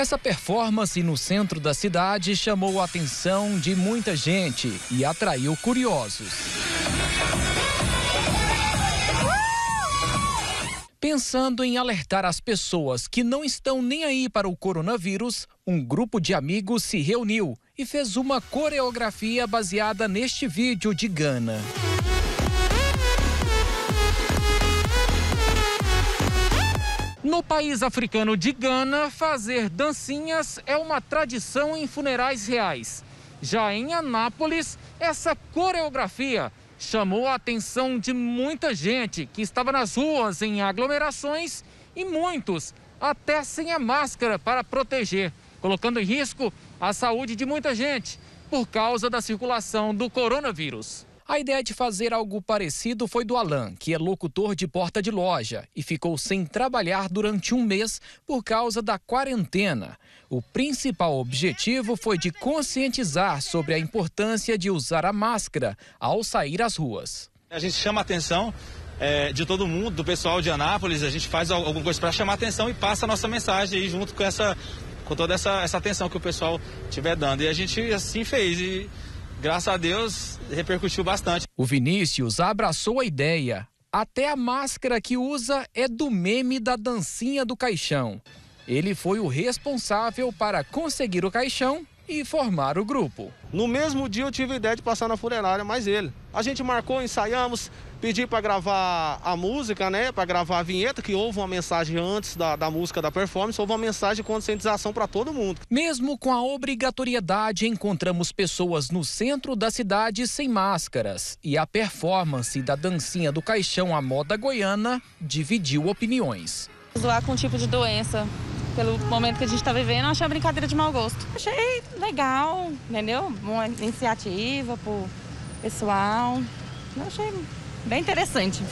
Essa performance no centro da cidade chamou a atenção de muita gente e atraiu curiosos. Pensando em alertar as pessoas que não estão nem aí para o coronavírus, um grupo de amigos se reuniu e fez uma coreografia baseada neste vídeo de Gana. No país africano de Gana, fazer dancinhas é uma tradição em funerais reais. Já em Anápolis, essa coreografia chamou a atenção de muita gente que estava nas ruas em aglomerações e muitos até sem a máscara para proteger, colocando em risco a saúde de muita gente por causa da circulação do coronavírus. A ideia de fazer algo parecido foi do Alan, que é locutor de porta de loja e ficou sem trabalhar durante um mês por causa da quarentena. O principal objetivo foi de conscientizar sobre a importância de usar a máscara ao sair às ruas. A gente chama a atenção é, de todo mundo, do pessoal de Anápolis, a gente faz alguma coisa para chamar a atenção e passa a nossa mensagem aí junto com essa com toda essa, essa atenção que o pessoal tiver dando. E a gente assim fez. E graças a Deus, repercutiu bastante. O Vinícius abraçou a ideia. Até a máscara que usa é do meme da dancinha do caixão. Ele foi o responsável para conseguir o caixão e formar o grupo. No mesmo dia eu tive a ideia de passar na funerária, mais ele. A gente marcou, ensaiamos, pedi para gravar a música, né? Para gravar a vinheta, que houve uma mensagem antes da, da música da performance, houve uma mensagem de conscientização para todo mundo. Mesmo com a obrigatoriedade, encontramos pessoas no centro da cidade sem máscaras. E a performance da dancinha do caixão à moda goiana dividiu opiniões. Lá com um tipo de doença pelo momento que a gente está vivendo, achei uma brincadeira de mau gosto. Achei legal, entendeu? Uma iniciativa pro pessoal. achei bem interessante.